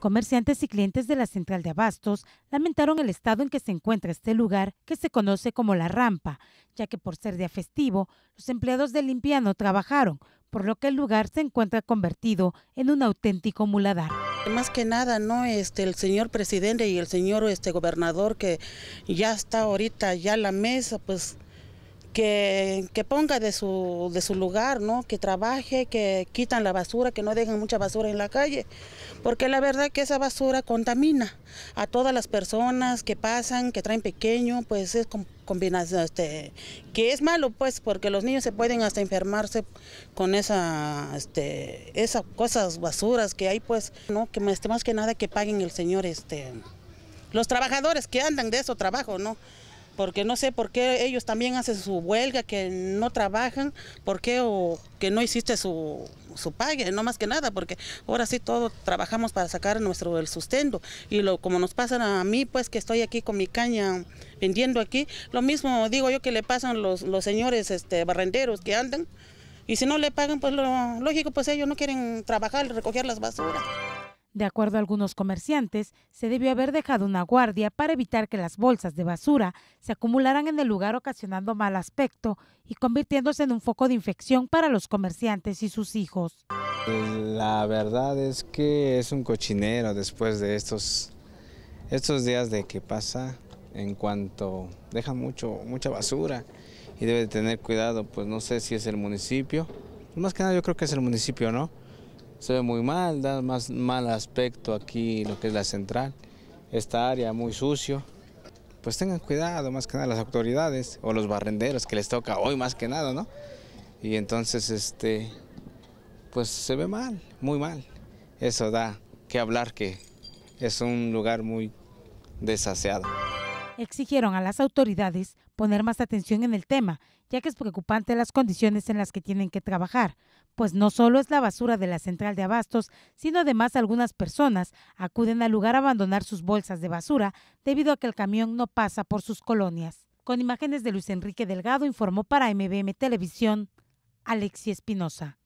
Comerciantes y clientes de la central de abastos lamentaron el estado en que se encuentra este lugar que se conoce como la rampa, ya que por ser día festivo, los empleados de limpia trabajaron, por lo que el lugar se encuentra convertido en un auténtico muladar. Más que nada, no, este, el señor presidente y el señor este, gobernador que ya está ahorita ya la mesa, pues que, ponga de su, de su lugar, ¿no? que trabaje, que quitan la basura, que no dejen mucha basura en la calle, porque la verdad que esa basura contamina a todas las personas que pasan, que traen pequeño, pues es combinación, este, que es malo pues, porque los niños se pueden hasta enfermarse con esa, este, esas cosas basuras que hay pues, ¿no? que más, que nada que paguen el señor, este, los trabajadores que andan de eso trabajo, ¿no? porque no sé por qué ellos también hacen su huelga, que no trabajan, por qué o que no hiciste su, su pague, no más que nada, porque ahora sí todos trabajamos para sacar nuestro el sustento. Y lo como nos pasa a mí, pues que estoy aquí con mi caña vendiendo aquí, lo mismo digo yo que le pasan los, los señores este, barrenderos que andan, y si no le pagan, pues lo lógico, pues ellos no quieren trabajar, recoger las basuras. De acuerdo a algunos comerciantes, se debió haber dejado una guardia para evitar que las bolsas de basura se acumularan en el lugar ocasionando mal aspecto y convirtiéndose en un foco de infección para los comerciantes y sus hijos. La verdad es que es un cochinero después de estos, estos días de que pasa en cuanto deja mucho, mucha basura y debe tener cuidado, pues no sé si es el municipio. Más que nada yo creo que es el municipio, ¿no? se ve muy mal, da más mal aspecto aquí lo que es la central, esta área muy sucio. Pues tengan cuidado más que nada las autoridades o los barrenderos que les toca hoy más que nada, ¿no? Y entonces este pues se ve mal, muy mal. Eso da que hablar que es un lugar muy desaseado. Exigieron a las autoridades poner más atención en el tema, ya que es preocupante las condiciones en las que tienen que trabajar, pues no solo es la basura de la central de abastos, sino además algunas personas acuden al lugar a abandonar sus bolsas de basura debido a que el camión no pasa por sus colonias. Con imágenes de Luis Enrique Delgado informó para MBM Televisión Alexi Espinosa.